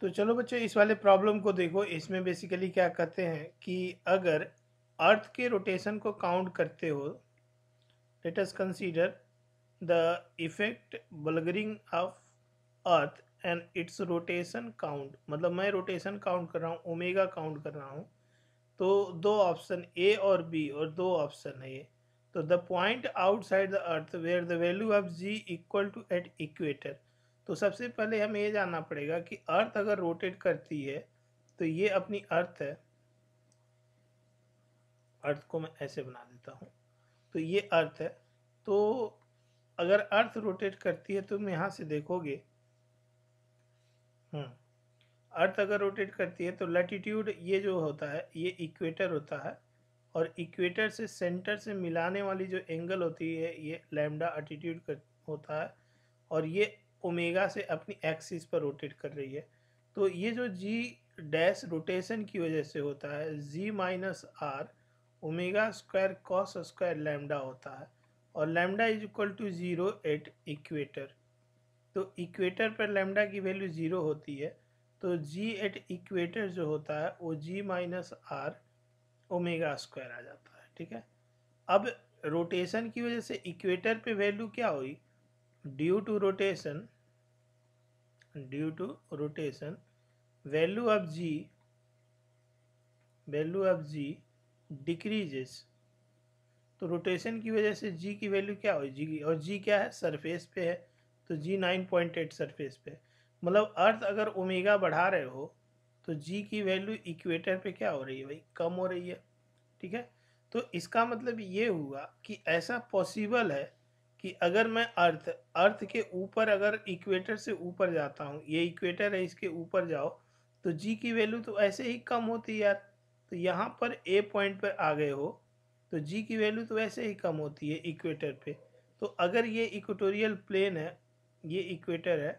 तो चलो बच्चों इस वाले प्रॉब्लम को देखो इसमें बेसिकली क्या कहते हैं कि अगर अर्थ के रोटेशन को काउंट करते हो let us consider the effect bulging of earth and its rotation count मतलब मैं रोटेशन काउंट कर रहा हूँ ओमेगा काउंट कर रहा हूँ तो दो ऑप्शन ए और बी और दो ऑप्शन है ये तो the point outside the earth where the value of g equal to at equator तो सबसे पहले हमें ये जानना पड़ेगा कि अर्थ अगर रोटेट करती है तो ये अपनी अर्थ है अर्थ को मैं ऐसे बना देता हूँ तो ये अर्थ है तो अगर अर्थ रोटेट करती है तो तुम यहाँ से देखोगे हम्म, अर्थ अगर रोटेट करती है तो लैटीट्यूड ये जो होता है ये इक्वेटर होता है और इक्वेटर से सेंटर से मिलाने वाली जो एंगल होती है ये लैम्डा अटीट्यूड होता है और ये ओमेगा से अपनी एक्सिस पर रोटेट कर रही है तो ये जो जी डैश रोटेशन की वजह से होता है g minus r omega square cos square lambda होता है और lambda is equal to zero at equator तो इक्वेटर पर लैमडा की वैल्यू ज़ीरो होती है तो जी एट इक्वेटर जो होता है वो g minus r omega square आ जाता है ठीक है अब रोटेशन की वजह से इक्वेटर पे वैल्यू क्या हुई due to rotation due to rotation value of g value of g decreases तो रोटेशन की वजह से जी की वैल्यू क्या हो जी और जी क्या है सरफेस पे है तो g nine point eight surface पे मतलब अर्थ अगर ओमेगा बढ़ा रहे हो तो जी की वैल्यू इक्वेटर पे क्या हो रही है भाई कम हो रही है ठीक है तो इसका मतलब ये हुआ कि ऐसा पॉसिबल है कि अगर मैं अर्थ अर्थ के ऊपर अगर इक्वेटर से ऊपर जाता हूँ ये इक्वेटर है इसके ऊपर जाओ तो जी की वैल्यू तो ऐसे ही कम होती यार तो यहाँ पर ए पॉइंट पर आ गए हो तो जी की वैल्यू तो ऐसे ही कम होती है इक्वेटर तो तो तो पे तो अगर ये इक्वेटोरियल प्लेन है ये इक्वेटर है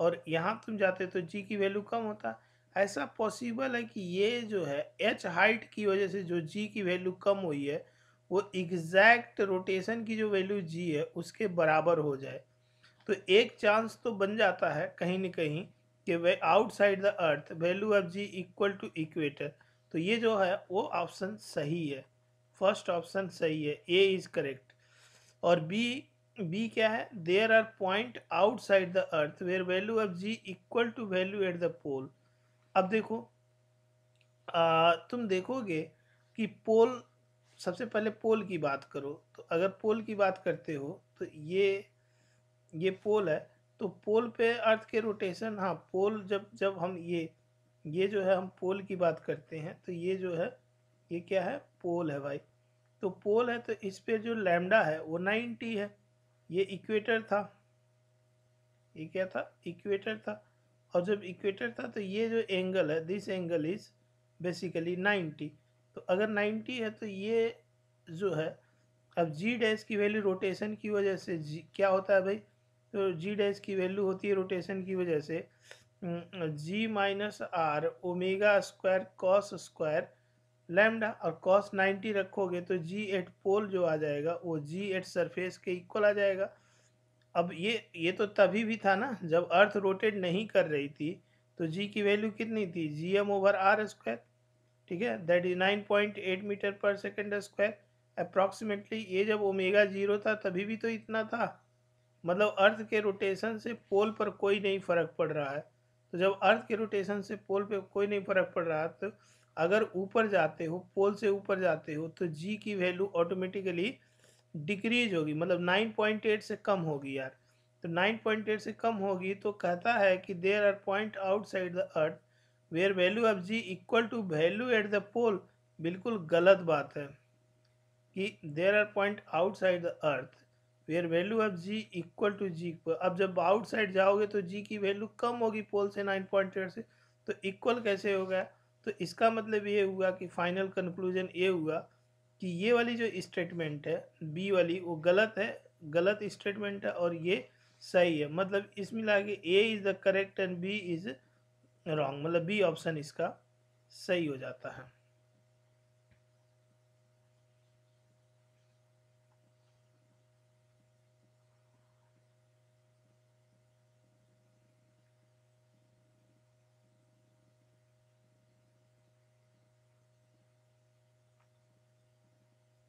और यहाँ तुम जाते तो जी की वैल्यू कम होता ऐसा पॉसिबल है कि ये जो है एच हाइट की वजह से जो जी की वैल्यू कम हुई है वो एग्जैक्ट रोटेशन की जो वैल्यू जी है उसके बराबर हो जाए तो एक चांस तो बन जाता है कहीं ना कहीं कि वे outside the earth value of g equal to equator तो ये जो है वो ऑप्शन सही है फर्स्ट ऑप्शन सही है ए इज़ करेक्ट और बी बी क्या है there are point outside the earth where value of g equal to value at the pole अब देखो आ, तुम देखोगे कि पोल सबसे पहले पोल की बात करो तो अगर पोल की बात करते हो तो ये ये पोल है तो पोल पे अर्थ के रोटेशन हाँ पोल जब जब हम ये ये जो है हम पोल की बात करते हैं तो ये जो है ये क्या है पोल है भाई तो पोल है तो इस पे जो लैम्डा है वो नाइन्टी है ये इक्वेटर था ये क्या था इक्वेटर था और जब इक्वेटर था तो ये जो एंगल है this angle is basically ninety तो अगर 90 है तो ये जो है अब जी डैश की वैल्यू रोटेशन की वजह से जी क्या होता है भाई तो जी डैश की वैल्यू होती है रोटेशन की वजह से g minus r omega square cos square lambda और कॉस 90 रखोगे तो जी एट पोल जो आ जाएगा वो जी एट सरफेस के इक्वल आ जाएगा अब ये ये तो तभी भी था ना जब अर्थ रोटेट नहीं कर रही थी तो जी की वैल्यू कितनी थी g m over r square ठीक है that is nine point eight metre पर सेकेंड स्क्वायर अप्रॉक्सीमेटली ये जब ओमेगा जीरो था तभी भी तो इतना था मतलब अर्थ के रोटेशन से पोल पर कोई नहीं फ़र्क पड़ रहा है तो जब अर्थ के रोटेशन से पोल पे कोई नहीं फ़र्क पड़ रहा तो अगर ऊपर जाते हो पोल से ऊपर जाते हो तो जी की वैल्यू ऑटोमेटिकली डिक्रीज होगी मतलब 9.8 से कम होगी यार तो 9.8 से कम होगी तो कहता है कि there are point outside the earth where value of g equal to value at the pole बिल्कुल गलत बात है कि there are point outside the earth where value of g equal to g अब जब आउटसाइड जाओगे तो जी की वैल्यू कम होगी पोल से नाइन पॉइंट एट से तो इक्वल कैसे होगा तो इसका मतलब ये हुआ कि फाइनल कंक्लूजन ये हुआ कि ये वाली जो स्टेटमेंट है बी वाली वो गलत है गलत स्टेटमेंट है और ये सही है मतलब इसमें लागे A is the correct and B is wrong मतलब बी ऑप्शन इसका सही हो जाता है